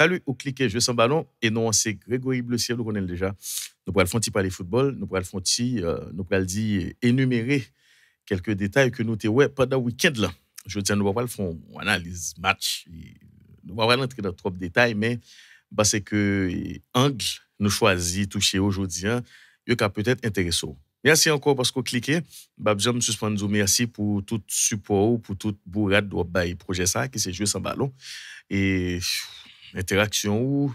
Salut, ou cliquez Je sans ballon. Et non, c'est Grégory Bleu nous connaissons déjà. Nous pourrions le parler football, nous pourrions euh, le dire énumérer quelques détails que nous avons ouais, pendant le week-end. Là. Je tiens, nous allons faire une analyse match. Nous pourrions entrer dans trop de détails, mais bah, c'est que eh, angle nous choisit toucher aujourd'hui, hein. il y a peut-être intéressant. Merci encore parce que vous cliquez. Bah, je merci pour tout support, pour toute bourrade de bah, projet ça, qui est joué sans ballon. Et interaction ou,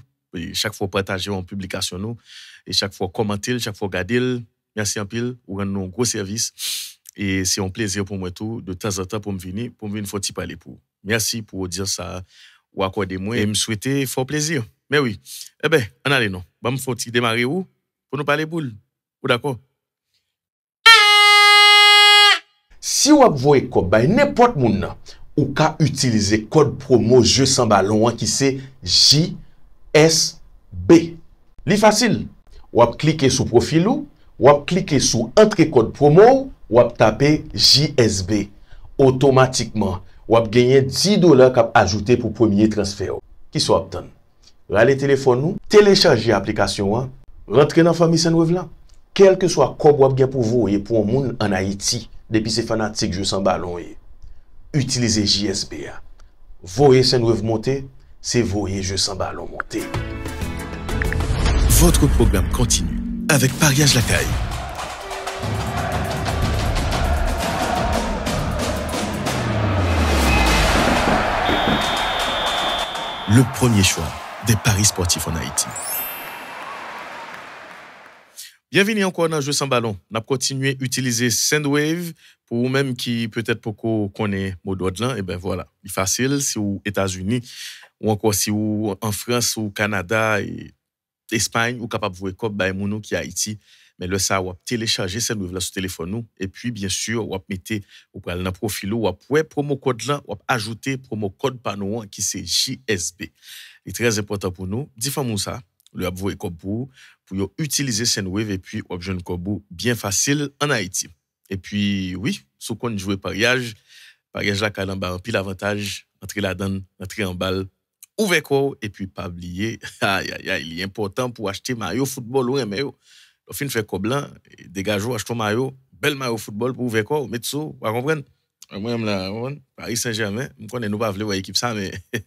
chaque fois partager en publication nous, et chaque fois commenter, chaque fois garder. Merci en pile, ou un gros service. Et c'est un plaisir pour moi tout, de temps en temps, pour me venir, pour me venir, faut parler pour. Merci pour dire ça, ou quoi des moi, et me souhaiter fort plaisir. Mais oui, eh ben on allez non. faire bah, faut démarrer où? Pour nous parler boule. Ou d'accord? Si vous voulez quoi, n'importe qui, Ou ka utilize kod promo Jeux Sans Ballon an ki se JSB. Li fasil, wap klike sou profil ou, wap klike sou entre kod promo ou, wap tape JSB. Otomatikman, wap genye 10 dolar kap ajoute pou premier transfer ou. Ki sou aptan, rale telefon ou, telechaje aplikasyon ou, rentre nan famisen wav la. Kelke sou a kod wap gen pou vou ou ye pou an moun an Haiti depi se fanatik Jeux Sans Ballon ou ye. Utilisez JSBA. Voyez Sandwave monter, c'est c'est voyez je ballon monter. Votre programme continue avec Pariage Lacaille. Le premier choix des paris sportifs en Haïti. Bienvenue encore dans Jeux jeu sans ballon. On a continué à utiliser Sandwave ou même qui peut-être beaucoup le mot d'ordre et eh ben voilà, il facile si aux États-Unis ou encore si ou en France ou au Canada et Espagne ou capable voir comme ben mono qui Haïti mais le pouvez télécharger cette nouvelle sur téléphone et puis bien sûr ou mettre ou pral profil ou ouais promo code là ou ajouter promo code panou qui c'est JSB. est très important pour nous, dit ça le avouer comme pour pour utiliser cette web et puis objeune comme bien facile en Haïti. Et puis, oui, sous qu'on jouait pariage, pariage là, quand en bah, pile avantage, entrer la donne, entrer en balle, ouvert quoi, et puis pas oublier, il est important pour acheter maillot football ou un maillot. Le film fait quoi blanc, dégagez, achetez maillot, bel maillot football pour ouvrir quoi, mettre ça, vous comprenez? Moi-même, là, Paris Saint-Germain, je connais nous pas voulu voir l'équipe ça, mais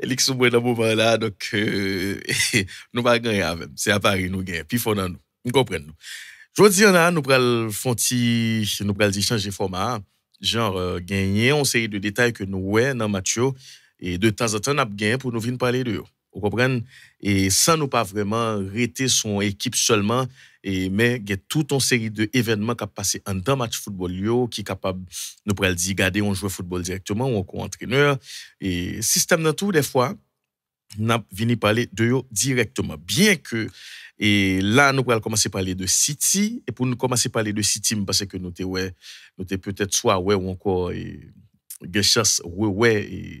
elle est moi dans le moment là, donc euh, nous pas gagner avec. C'est à Paris nous gagnons, puis il faut dans nous. Vous comprenez je veux dire, nous prenons le nous prenons de format, genre, gagner, on série de détails que nous avons dans le match, et de temps en temps, nous gagné pour nous venir parler de eux. Vous comprenez? Et sans nous pas vraiment arrêter son équipe seulement, et, mais il y a toute une série d'événements qui passent passé en dans le match football, qui capable, nous prenons dire, garder un joueur football directement ou un entraîneur. Et système dans tout, des fois, nous venons parler de eux directement. Bien que, et là, nous allons commencer à parler de City. Et pour nous commencer à parler de City, parce que nous sommes peut-être soit ouais ou encore et, ouais,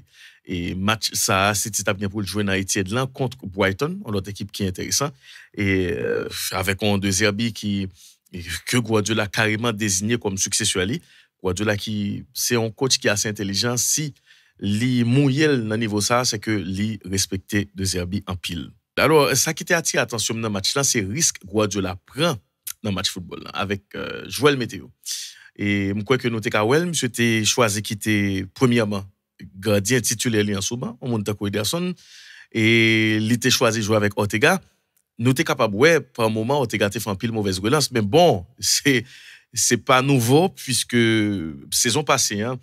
Et, match, ça, City tape bien pour jouer en Haïti là contre Brighton, une autre équipe qui est intéressante. Et euh, avec un de Zerbi qui, que Guardiola a carrément désigné comme successeur lui. qui, c'est un coach qui est assez intelligent. Si mouillé mouille le niveau ça, c'est que li respecté de Zerbi en pile. Alors, ça qui t'a attiré attention dans le match là, c'est risque que Guardiola prend dans le match football avec euh, Joël Météo. Et je crois que nous Kawel, monsieur choisi qui était premièrement gardien titulaire en au on monte Ederson et il était choisi de jouer avec Ortega. Nous t'es capable ouais, par moment Ortega fait un pile mauvaise relance, mais bon, c'est c'est pas nouveau puisque saison passée hein,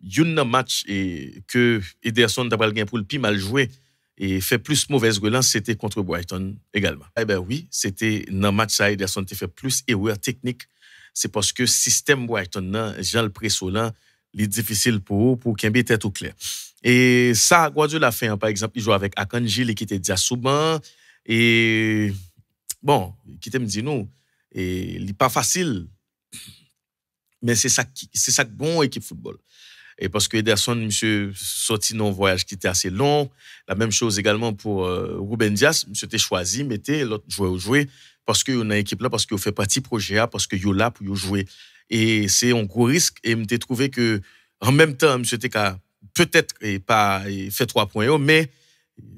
il y a un match et que Ederson d'après pour le plus mal joué et fait plus mauvaise relance, c'était contre Brighton également. Eh bien oui, c'était dans le match ça, Ederson a fait plus erreur technique. C'est parce que le système Brighton, hein, Jean le Pressolan, il est difficile pour eux, pour qu'il ait tout clair. Et ça, l'a fait, hein. par exemple, il joue avec Akanji, qui était déjà souvent. Et bon, qui me dit non, et il n'est pas facile. Mais c'est ça, c'est ça bon équipe football. Et parce que Ederson, monsieur, sorti dans un voyage qui était assez long. La même chose également pour euh, Ruben Dias. Monsieur était choisi, mettez l'autre joueur au jouer parce qu'il y a une équipe là, parce qu'il fait partie projet A, parce qu'il est là pour jouer. Et c'est un gros risque. Et je trouvé que, en même temps, monsieur était peut-être pas fait trois points, mais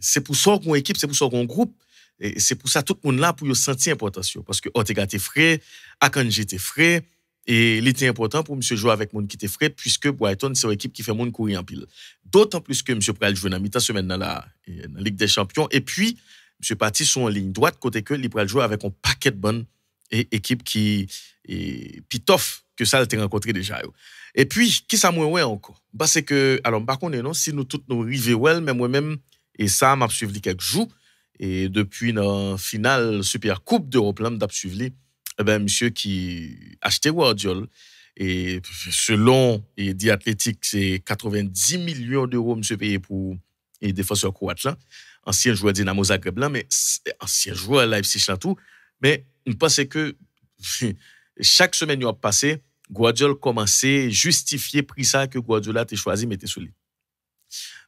c'est pour ça qu'on équipe, c'est pour ça qu'on groupe. Et c'est pour ça tout le monde là pour sentir l'importance. Parce que Ortega était frais, Akanji était frais. Et il était important pour M. jouer avec monde qui était frais, puisque Brighton, c'est une équipe qui fait monde courir en pile. D'autant plus que M. Pral joue dans mi-temps semaine dans la, Ligue des Champions. Et puis, M. Parti sont en ligne droite, côté que il joue avec un paquet de bonnes et équipe qui est pitof que ça été rencontré déjà. Et puis, qui ça encore? Bah, c'est que, alors, par contre, non, si nous tous nous rivons, mais moi-même, et ça, m'a suivi quelques jours, et depuis la finale Super Coupe d'Europe, m'a suivi eh ben, monsieur qui achetait Guardiola. Et selon et dit c'est 90 millions d'euros, monsieur, payé pour les défenseur croates. ancien joueur Dynamo Zagreb mais ancien joueur Leipzig là tout. Mais je pense que chaque semaine qui a passé, Guardiola commençait à justifier prix ça que Guardiola a choisi, mettre sous lui.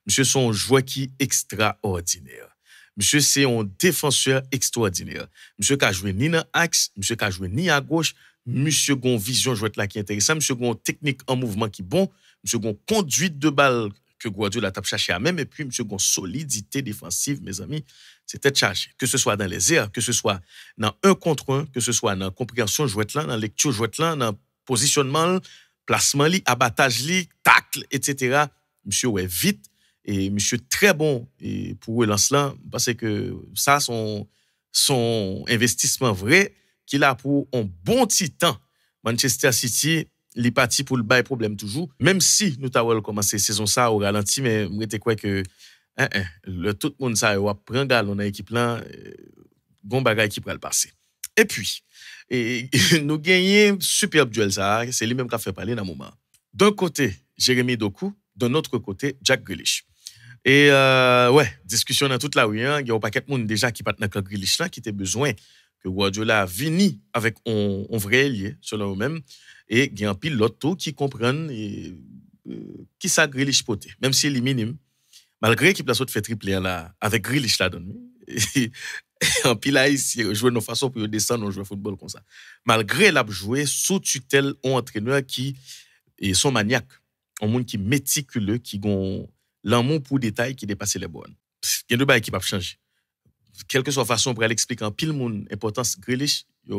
Monsieur, son joueur qui est extraordinaire. Monsieur, c'est un défenseur extraordinaire. Monsieur qui a joué ni dans axe, monsieur qui a joué ni à gauche, monsieur qui a une vision là qui est intéressante, monsieur qui a une technique en mouvement qui est bon, monsieur qui a une conduite de balle que la tape chercher à même, et puis monsieur qui a une solidité défensive, mes amis, c'était chargé. Que ce soit dans les airs, que ce soit dans un contre un, que ce soit dans la compréhension là, dans la lecture jouette là, dans le positionnement, placement, abattage, tacle, etc. Monsieur, ouais, vite. Et monsieur très bon pour relance parce que ça son son investissement vrai qu'il a pour un bon petit temps. Manchester City est parti pour le bail problème toujours même si nous avons commencé la saison ça au ralenti mais moi quoi que hein, hein, le tout le monde ça va prendre galon dans l'équipe là euh, bon bagage qui va le passer. Et puis et, nous gagnons superbe duel ça, c'est lui même qui a fait parler dans le moment. D'un côté, Jérémy Doku, d'un autre côté, Jack Grealish. Et euh, ouais, discussion dans toute la rue. Hein. Il y a un paquet de monde déjà qui partent dans le là, qui était besoin que Guardiola vienne avec un, vrai lié, selon eux même Et il y a un pilote qui comprennent et, euh, qui ça Grilich poté, même s'il si est minime. Malgré qu'il soit fait triplé là, avec Grilich là dedans. en pile ici jouer nos façons pour descendre, on joue au football comme ça. Malgré l'a joué sous tutelle un entraîneur qui est son maniaque, un monde qui est méticuleux, qui gon l'amour pour détail qui dépasse les bonnes. Il y a deux qui peuvent changer. Quelle que soit la façon pour l'expliquer en pile monde, importance Grilich, il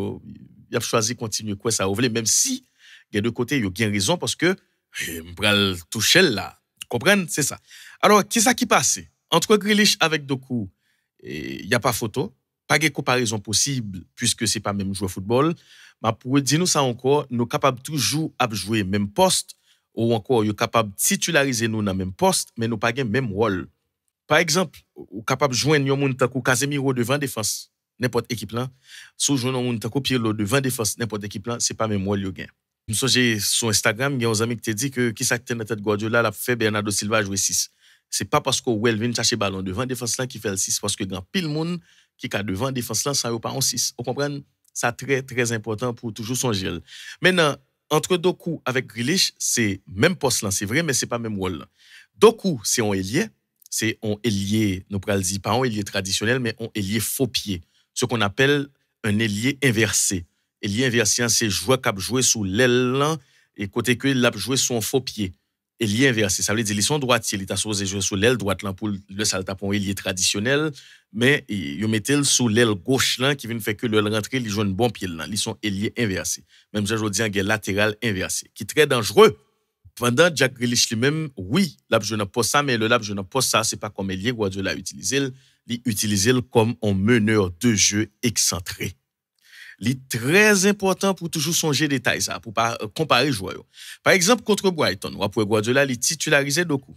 a choisi de continuer quoi ça même si il y a deux côtés, il y a raison parce que eh, il toucher là. comprenez c'est ça. Alors, qu'est-ce qui passe entre Grilich avec Doku eh, Il n'y a pas photo, pas de comparaison possible puisque c'est pas même joueur football. Mais pour dire nous ça encore, nous sommes capables toujours de jouer même poste ou encore yo capable titulariser nous dans même poste mais nous pas gain même rôle. Par exemple, ou capable joindre un monde tankou Casemiro devant défense n'importe équipe là, sous joindre monde tankou Pirlo devant défense n'importe équipe là, c'est pas même rôle yo gain. Je me sur Instagram, il y a un ami qui te dit que qui s'acte dans tête Guardiola l'a fait Bernardo Silva jouer 6. C'est pas parce que Well vient chercher ballon devant défense là qui fait le 6 parce que grand pile monde qui est devant défense là ça pas en 6. Vous comprenez? Ça très très important pour toujours songer. Maintenant, entre Doku avec Grilich c'est même poste c'est vrai, mais c'est pas même wall. Doku, c'est un ailier. C'est un ailier, nous pas le dire, pas un ailier traditionnel, mais un ailier faux pied. Ce qu'on appelle un ailier inversé. Ailier inversé, hein, c'est joueur qui a joué sous l'aile et côté que l'a joué sous un faux pied et inversé. Ça veut dire, qu'ils sont droits, ils sont sous jouer l'aile droite là, pour le saltapon ils sont traditionnel, mais ils mettent sous l'aile gauche là, qui vient faire que le rentrer, ils jouent un bon pied là. Ils sont ailiers inversés. Même si je dis, un latéral inversé, qui est très dangereux. Pendant Jack Grealish lui-même, oui, là, je n'ai pas ça, mais le là, je n'ai pas ça, ce n'est pas comme ailier, Guardiola l'a utilisé, il utilise comme un meneur de jeu excentré. Il très important pour toujours songer des tailles, pour comparer euh, les Par exemple, contre Brighton, il est titularisé beaucoup.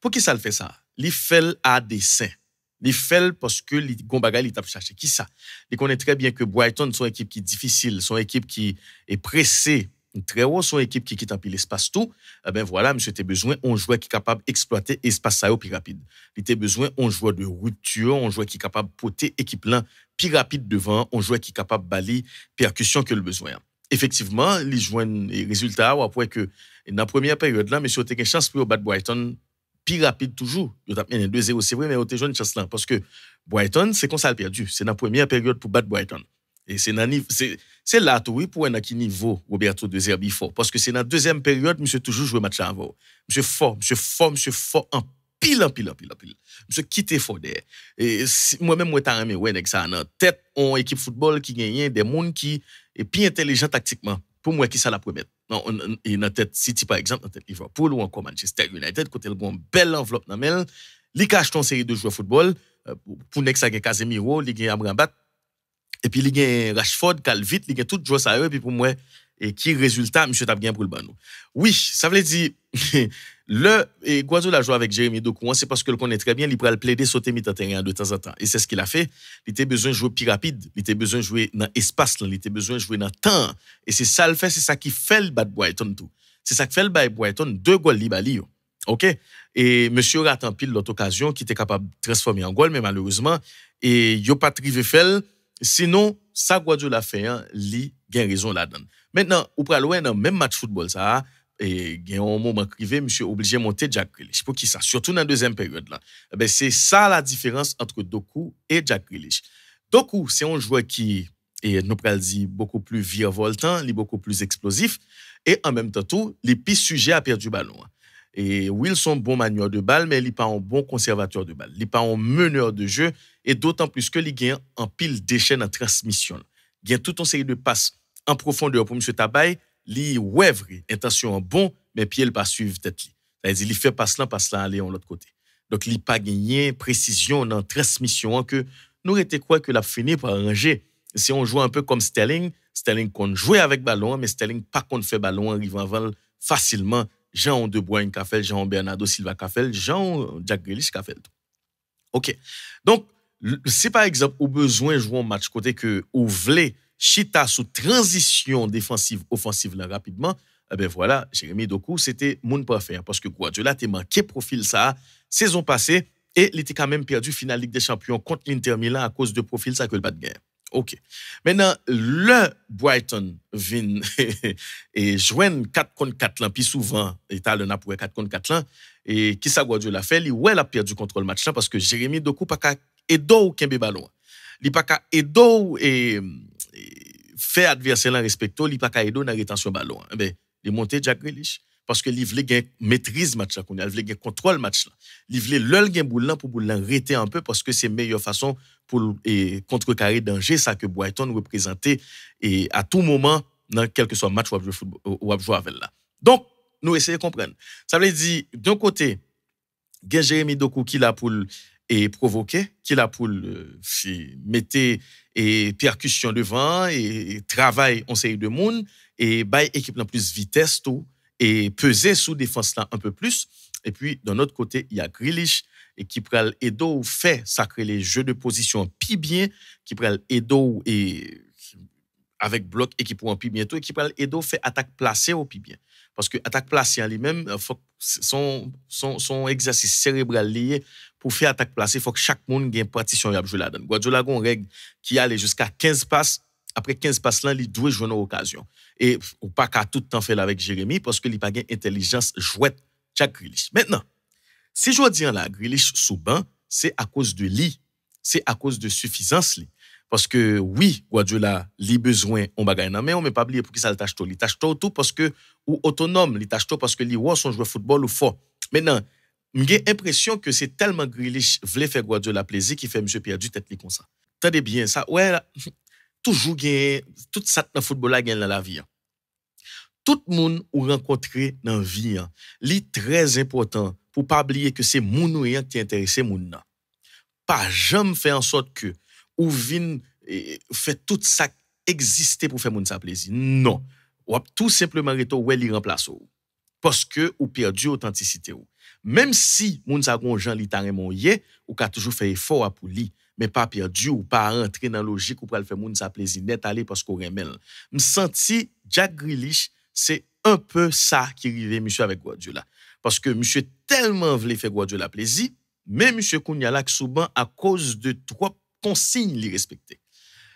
Pour qui ça le fait ça? Il fait à dessein. seins. le fait parce que le bon bagage chercher. Qui ça? Il connaît très bien que Brighton, son équipe qui est difficile, son équipe qui est pressée très haut, son équipe qui quitte un peu l'espace tout, eh ben voilà, monsieur, t'es besoin un joueur qui est capable d'exploiter l'espace ça plus rapide. Il était besoin un joueur de rupture, un joueur qui est capable de porter léquipe là plus rapide devant, un joueur qui est capable de balayer percussion que le besoin. Effectivement, les joue un résultat après que, dans la première période là, monsieur, t'es une chance pour battre Brighton plus rapide toujours. Il a 2-0, c'est vrai, mais il a une chance là. Parce que Brighton, c'est qu'on ça perdu. C'est la première période pour battre Brighton. Et c'est Nani, c'est là tout oui pour un qui niveau Roberto de Zerbi fort parce que c'est dans deuxième période monsieur toujours jouer match avant. Monsieur fort, monsieur fort, monsieur fort en pile en pile en pile en pile. Monsieur quitté fort derrière. Et moi même moi t'as aimé ouais avec ça en tête on équipe football qui gagne des monde qui est bien intelligent tactiquement. Pour moi qui ça la promet. Non, et dans tête City par exemple, dans tête Liverpool ou encore Manchester United côté le bon belle enveloppe dans mel, li cache ton série de joueurs football euh, pour nex ça Casemiro, li gagne Amrabat et puis il y a Rashford qui il y a tout joue ça et puis pour moi et qui résultat monsieur Tabien pour le banou. Oui, ça veut dire le et Guazou l'a joué avec Jérémy Doku, c'est parce que le connaît très bien, il pourrait le plaider sauter mi terrain de temps en temps et c'est ce qu'il a fait. Il était besoin de jouer plus rapide, il était besoin de jouer dans l'espace, il était besoin de jouer dans le temps et c'est ça le fait, c'est ça qui fait le bad boy. tout. C'est ça qui fait le bad Brighton deux goals libali. OK. Et monsieur rate pile l'autre occasion qui était capable de transformer en goal mais malheureusement et yo pas de Sinon, ça l'a fait, hein, li gen raison là-dedans. Maintenant, ou pral dans même match football ça, et a un moment privé, monsieur obligé de monter Jack Grealish. Pour qui ça? Surtout dans la deuxième période là. Eh ben, c'est ça la différence entre Doku et Jack Grealish. Doku, c'est un joueur qui et nous pral dit beaucoup plus virevoltant, beaucoup plus explosif et en même temps tout, il est plus sujet à perdre du ballon. Hein. Et Wilson bon manieur de balle, mais il n'est pas un bon conservateur de balle. Il n'est pas un meneur de jeu et d'autant plus que a e en pile chaînes en transmission. transmission. gagne tout une série de passes en profondeur Pour M. Tabay, il wèvri, l'intention en bon, mais puis ne pas suivre tête. la à dire Il fait pas suivre pas aller en l'autre côté. Donc, il pas pa précision dans transmission transmission, hein, nous transmission. Nous, que quoi que la fini par ranger. Si on joue un peu comme Sterling, Sterling qu'on jouer avec Ballon, mais Sterling pas qu'on fait ballon, an en facilement. Jean de bruyne Jean Bernardo Silva ka Jean Jack Grealish ka Ok. Donc, c'est par exemple au besoin jouer un match côté que ou voulez chita sous transition défensive offensive là rapidement eh ben voilà Jérémy Doku c'était mon préféré parce que Guardiola t'es manqué profil ça saison passée et il était quand même perdu finale Ligue des Champions contre l'Inter Milan à cause de profil ça que le pas de guerre. OK. Maintenant le Brighton vient et un 4 contre 4 là puis souvent et à a pour 4 contre 4 là et qui ça Guardiola fait il ouais a perdu contre le match là parce que Jérémy Doku pas et edo kembe ballon. il n'y a edo et e, e, fait adversaire en respecto, li pas pas faire nan rétention ballon. Mais eh ben, li monte Jack relish parce que li vle gen maîtrise match Ils qu'on a, le match la. il vle le pour l'arrêter un peu parce que c'est meilleure façon pour e, contrecarrer le danger ça que Brighton représente et à tout moment dans quel que soit match ou à joue avec là. Donc nous essayons de comprendre. Ça veut dire d'un côté, a Jérémy Doku qui là pour et provoquer, qui la poule euh, fait, mettez et percussion devant et, travaille en série de monde et bail équipe en plus vitesse tout et peser sous défense là un peu plus. Et puis, d'un autre côté, il y a Grilich et qui pral Edo fait sacré les jeux de position pi bien, qui pral Edo et avec bloc et qui pour un pi bientôt et qui Edo fait attaque placée au pi bien. Parce que attaque placée en lui-même, euh, son, son, son exercice cérébral lié pour faire attaque placée, il faut que chaque monde ait une partition à jouer là-dedans. Guardiola a une règle qui allait jusqu'à 15 passes. Après 15 passes, là, il doit jouer une occasion. Et on pas qu'à tout le temps faire avec Jérémy parce qu'il n'a pas intelligence jouette Jack Grilich. Maintenant, si je dis là, Grilich sous c'est à cause de lui. C'est à cause de suffisance. Parce que oui, Guardiola, a besoin, on bagaille mais on ne peut pas oublier pour qui ça le tâche tout. Il tâche tout parce que, ou autonome, il tâche tout parce que les sont son joueur football ou fort. Maintenant, j'ai l'impression que c'est tellement je voulait faire la plaisir qui fait M. Pierre tête comme ça. Tenez bien ça. Ouais, toujours tout ça dans le football là dans la vie. Hein. Tout le monde ou rencontré dans la vie, c'est hein, très important pour ne pas oublier que c'est moun qui est intéressé moun Pas jamais faire en sorte que ou vin eh, fait tout ça exister pour faire mon sa plaisir. Non. Ou tout simplement reto ou remplace Parce que ou perdu authenticité ou même si moun sa gon jan li ou ka toujours fait effort pour li, mais pas perdu ou pas rentré dans logique ou pour faire moun sa plaisir net allé parce qu'on remel. Me senti Jack Grealish, c'est un peu ça qui arrivait. monsieur avec là Parce que monsieur tellement voulait faire Guadoula plaisir, mais monsieur Kounialak souvent à cause de trois consignes li respecter.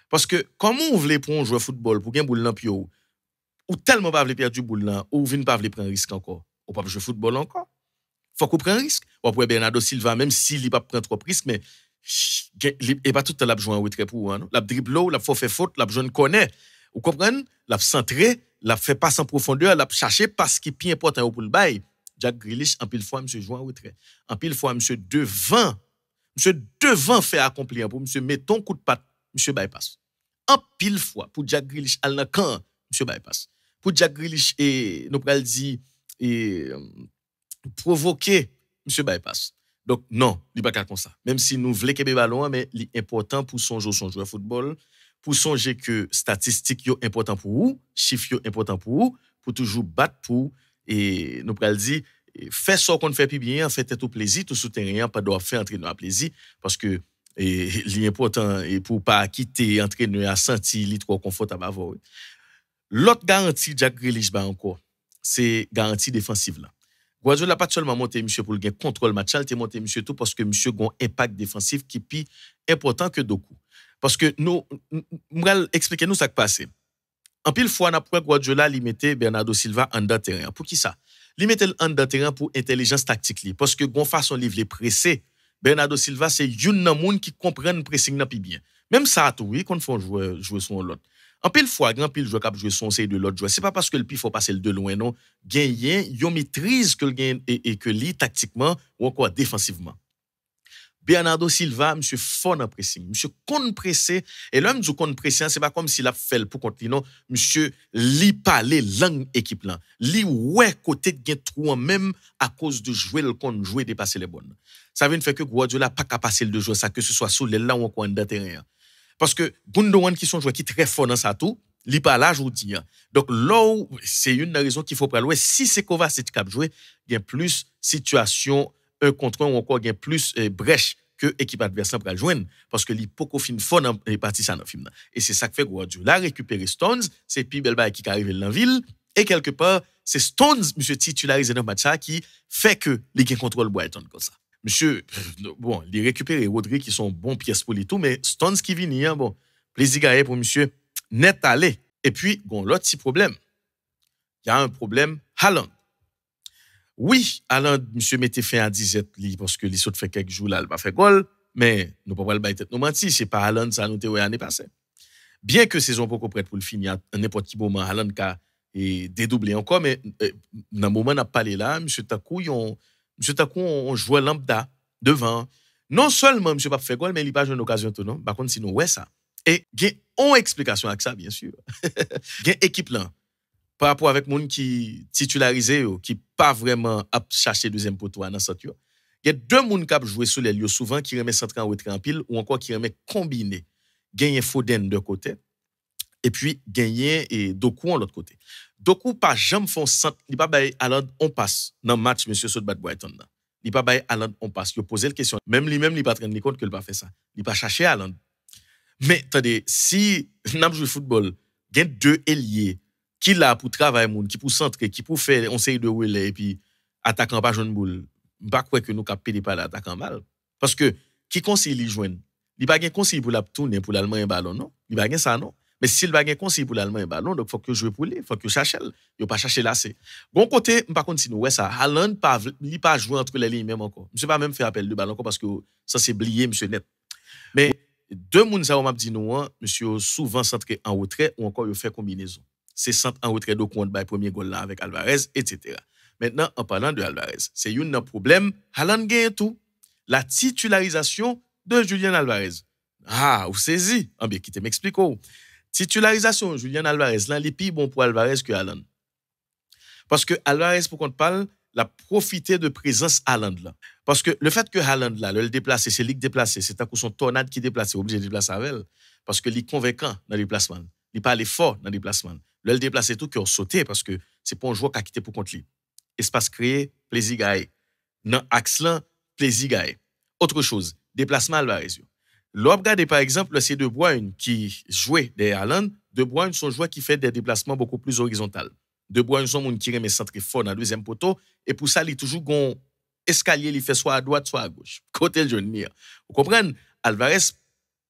Parce que comment on voulait prendre un joueur football pour gagner boule ou tellement pas voulait perdre boule ou vin pas voulait prendre risque encore, ou pas jouer football encore faut qu'on prenne risque. Ou après Bernardo Silva, même s'il il pas pris trop de risque, mais et pas tout le temps jouer en retrait pour hein, l'a dribble la l'a faire faute, l'a jeune connaît. Vous comprenez L'a centré, l'a fait passe en profondeur, l'a chercher parce qu'il est plus important pour le bail. Jack Grealish, en pile fois, monsieur joue en retrait. En pile fois, monsieur devant, monsieur devant fait accomplir pour monsieur mettons coup de patte, monsieur bypass. En pile fois, pour Jack Grealish, al camp, monsieur bypass. Pour Jack Grealish, et nous prenons dit, et, euh, provoquer M. Bypass. Donc, non, il n'y a pas comme ça. Même si nous voulons qu'il ballon, mais important pour son joueur de football, pour songer que statistiques sont important pour vous, chiffres sont important pour vous, pour toujours battre pour, et nous pouvons dire, fais ce qu'on ne fait plus bien, faites tout plaisir, tout soutenir, pas doit faire entraîner à plaisir, parce que l'important est pour pas quitter entraîneur à sentir, il trop confortable à L'autre garantie, Jack Grealish, encore, c'est garantie défensive là. Guadzo n'a pas seulement monté monsieur pour le gain contrôle match, il a monté monsieur tout parce que monsieur a un impact défensif qui est plus important que Doku. Parce que nous, expliquez expliquer nous ce qui s'est passé. En pile fois, après Guardiola, il mettait Bernardo Silva en dans terrain. Pour qui ça? Il mettait en terrain pour intelligence tactique. Parce que, gon façon livre les pressé, Bernardo Silva, c'est une moun qui comprend le pressing bien. Même ça, tout, oui, qu'on fait jouer, jouer son l'autre. En pile fois, grand pile joueur qui son c'est de l'autre joueur. C'est pas parce que le pif faut passer le de loin non, gagner, yon maîtrise que le gain et, que lui tactiquement ou encore défensivement. Bernardo Silva, monsieur fort en monsieur compte pressé et l'homme du compte pressé, hein, c'est pas comme s'il a fait pour continuer non, monsieur li parler langue équipe là. Li ouais côté de gain trou même à cause de jouer le compte jouer dépasser les bonnes. Ça veut dire que Guardiola pas capable de jouer ça que ce soit sous les là ou encore dans terrain. Hein. Parce que Gundogan qui sont joueurs qui très fort dans ça tout, li pas là aujourd'hui. Hein. Donc là c'est une raison qu'il faut prendre si c'est Kovacic qui a joué, il y a plus situation un contre un ou encore il y a plus eh, brèche que l'équipe adversaire pour joindre parce que l'hypoco fin fort dans les eh, parties ça dans film et c'est ça que fait Guardiola récupérer Stones, c'est puis qui arrive dans la ville et quelque part c'est Stones monsieur titularisé dans le match qui fait que les contrôle Brighton comme ça monsieur, bon, les récupérer Rodri qui sont bons pièces pour les tout, mais Stones qui vient, hein, bon, plaisir gagné pour monsieur, net allé. Et puis, bon, l'autre petit problème, il y a un problème, Haaland. Oui, Haaland, monsieur mettait fin à 17 parce que les autres fait quelques jours là, il va faire goal, mais nous ne pouvons pas le tête nous mentir, c'est pas Haaland, ça nous était l'année passée. Bien que saison pas prête pour le finir, à n'importe quel moment, Haaland a dédoublé encore, mais euh, dans le moment où pas a parlé là, monsieur Takou, ils ont M. Takou, on jouait lambda devant. Non seulement M. Pape Fegol, mais il n'y a pas une occasion tout non. Par contre, sinon, ouais, ça. Et il y a une explication avec ça, bien sûr. Il y a une équipe là. Par rapport avec monde gens qui titularisé qui pas vraiment à chercher deuxième poteau dans cette Il y a deux gens qui jouent joué sous les lieux souvent, qui remettent centre ou retrait en pile ou encore qui remettent combiné. Il y a Foden de côté et puis gagner et Doku en l'autre côté. Doku pas jamais font centre, il pas bail Alan on passe dans match monsieur Sotbat Brighton là. Il pas bail Alan on passe, il poser la question. Même lui-même il pas train de compte que il pas fait ça. Il pas chercher Alan. Mais attendez, si n'a joué football, gain deux ailiers qui là pour travailler monde, qui pour centrer, qui pour faire on série de relais et puis attaquant pas jeune boule. Pas quoi que nous capter pas l'attaquant mal parce que qui conseille les joindre il pas gain conseil pour la tourner pour l'allemand un ballon non il pas gain ça non mais s'il va un conseil pour l'Allemagne, ballon, donc faut que joue pour lui, il faut que je cherche il ne pas chercher là c'est. Bon côté, par contre si nous ouais ça, Haaland pas pas jouer entre les lignes même encore. Je ne sais pas même faire appel de ballon encore parce que ça s'est blié, monsieur net. Mais deux personnes ça m'a dit nous, hein, monsieur souvent centré en retrait ou encore il fait combinaison. C'est centre en retrait donc on bat premier goal là avec Alvarez etc. Maintenant en parlant de Alvarez, c'est un problème, Haaland gagne tout. La titularisation de Julien Alvarez. Ah, vous saisissez? En ah, bien, quittez, m'explique. Titularisation, Julian Alvarez, il est pires bon pour Alvarez que Allen. Parce que Alvarez, pour qu'on parle, la profiter de présence Haaland là. Parce que le fait que Haaland là, le déplacer, c'est lui qui déplacer, c'est un coup son tornade qui déplace, obligé de déplacer avec elle. Parce que lui convaincant dans le déplacement. Il pas fort dans le déplacement. Le déplacer tout qui a sauté parce que c'est pas un joueur qui a quitté pour contre lui. Espace créé, plaisir gay, Dans plaisir Autre chose, déplacement Alvarez. L'on par exemple, c'est De Bruyne qui jouait derrière Haaland. De Bruyne, sont joueur qui fait des déplacements beaucoup plus horizontaux. De Bruyne, son monde qui remet centré fort dans le deuxième poteau. Et pour ça, il est toujours gon escalier, il fait soit à droite, soit à gauche. Côté le Vous comprenez? Alvarez,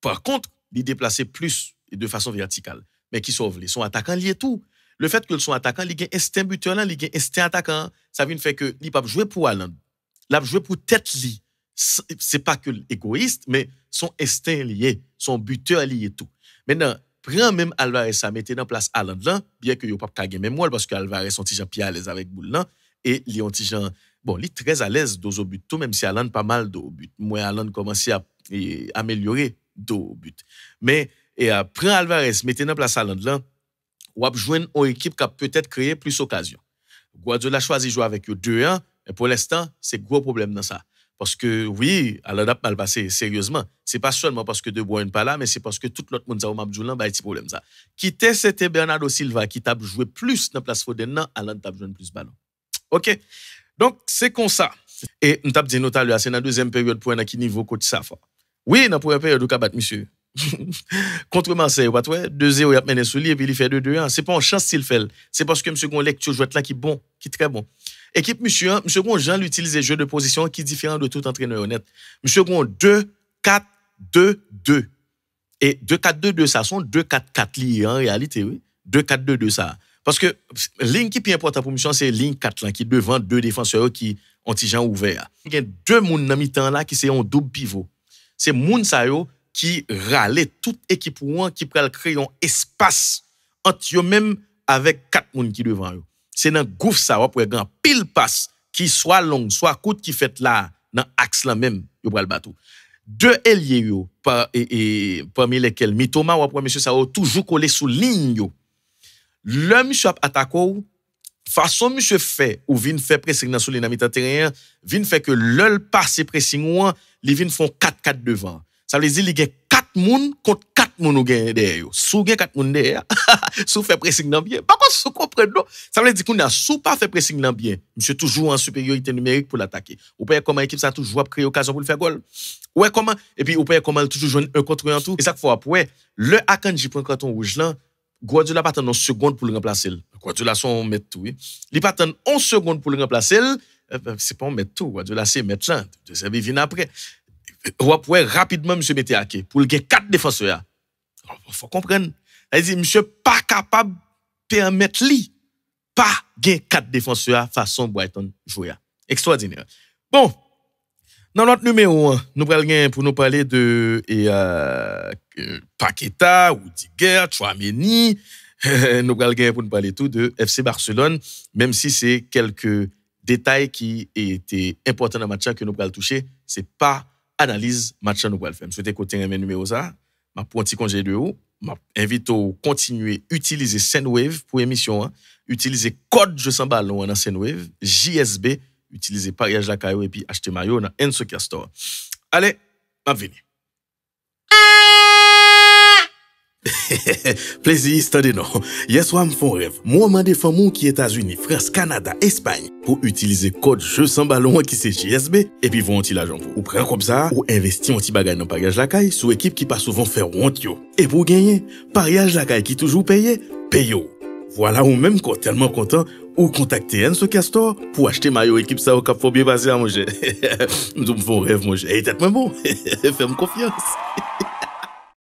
par contre, il déplaçait plus de façon verticale. Mais qui sauve les sont attaquant liés tout. Le fait que son attaquant, il est un buteur, il est un attaquant, ça veut faire que il pas jouer pour Haaland. Il a pour tête c'est pas que égoïste, mais son instinct lié, son buteur lié tout. Maintenant, prends même Alvarez à mettre en place Alain Lan, bien que yo pas de même moi parce que Alvarez sont plus à l'aise avec Boulan, et li est bon, li très à l'aise dos au but tout même si Alan pas mal dos au but. Moi Alan commence à améliorer dos au but. Mais et à, euh, prend Alvarez en place Alain Lan, ou à joindre une équipe qui a peut-être créé plus d'occasions. Guardiola choisi de jouer avec eux 2-1 et pour l'instant, c'est gros problème dans ça. Parce que oui, elle a mal passé, sérieusement. Ce n'est pas seulement parce que De Bruyne n'est pas là, mais c'est parce que tout l'autre monde bah, a eu bah, problème ça. Quitter, c'était Bernardo Silva qui a joué plus dans place Foden, non, Alan tape joué plus ballon. OK? Donc, c'est comme ça. Et nous tape dit tout à c'est dans la deuxième période pour un qui niveau coach ça. Oui, dans la première période, a battre, monsieur. contre Marseille, 2-0, il a mené sous et puis il fait 2-2-1. n'est pas en chance s'il fait. C'est parce que monsieur Gon lecture joue là qui est bon, qui est très bon équipe Monsieur hein, monsieur Jean utilise jeu de qui qui différent de tout entraîneur honnête. Monsieur Gon 2-4-2-2. Et 2-4-2-2 ça, sont 2-4-4 li en réalité. oui. 2-4-2-2 ça. que que qui qui est important pour monsieur, c'est ligne 4 qui ont qui ont qui ont y y deux Il y a mi temps là qui' sont en double pivot. c'est moun sa yo toute équipe toute un qui prend créer un espace entre eux quatre avec 4 moun qui devant c'est dans gouffre ça après grand pile passe qui soit long soit courte qui fait là dans axe là même yo le bateau deux ailiers par, parmi lesquels Mitoma ou après monsieur Sao toujours collé sous ligne yo le monsieur attaque façon monsieur fait ou vient faire pressing dans sous ligne terrain vient faire que l'ol passe pressing ou il vient font 4-4 devant ça veut dire il gagne Quatre moun contre quatre moun ou de derrière. Sou gagne 4 moun derrière. sou fait pressing dans bien. Par contre, sou non ça veut dire qu'on a sou pas fait pressing dans bien. Monsieur toujours en supériorité numérique pour l'attaquer. Ou pas comment l'équipe ça toujours créer occasion pour le faire goal. Ouais comment e et puis ou comment toujours joue un contre un tout. Et ça fois pour le Akanji prend carton rouge là. Guadula pas en seconde pour le remplacer. Guardiola son met tout. Il pas en seconde pour le remplacer. Euh, euh, c'est pas on met tout. Guadula c'est mettre là. deuxième il vient après on pouvoir rapidement monsieur mettre à pour gagner quatre défenseurs. Faut comprendre. M. dit monsieur pas capable de permettre lui pas gagner quatre défenseurs façon Brighton jouer. Extraordinaire. Bon. Dans notre numéro 1, nous gagner pour nous parler de Paqueta, Woodiger, Chouameni. nous gagner pour nous parler tout de FC Barcelone, même si c'est quelques détails qui étaient e importants dans le match que nous allons toucher. Ce n'est pas analyse match en wèl Je vous souhaite écouter mes numéros, je ma pou an de invite continuer. Utiliser Sendwave pour l'émission. Hein. Utilisez code je sens ballon en hein, Sendwave, JSB, Utiliser par la et et html dans maillot Ensocastore. Allez, Store. Allez, Plaisir, c'est non. yes Hier je me font rêve. Moi, m'en défends mon qui États-Unis, France, Canada, Espagne pour utiliser code jeu sans ballon qui c'est JSB et puis vont l'argent pour. Ou prendre comme ça ou investir un petit bagage dans pariage la caille sous équipe qui pas souvent faire honte Et pour gagner, pariage la caille qui toujours payé, payo. Voilà ou même quand tellement content ou contacter ce Castor pour acheter maillot équipe ça au cap bien passer à manger. Je me font rêve manger. Et tas bon. Fais-moi confiance.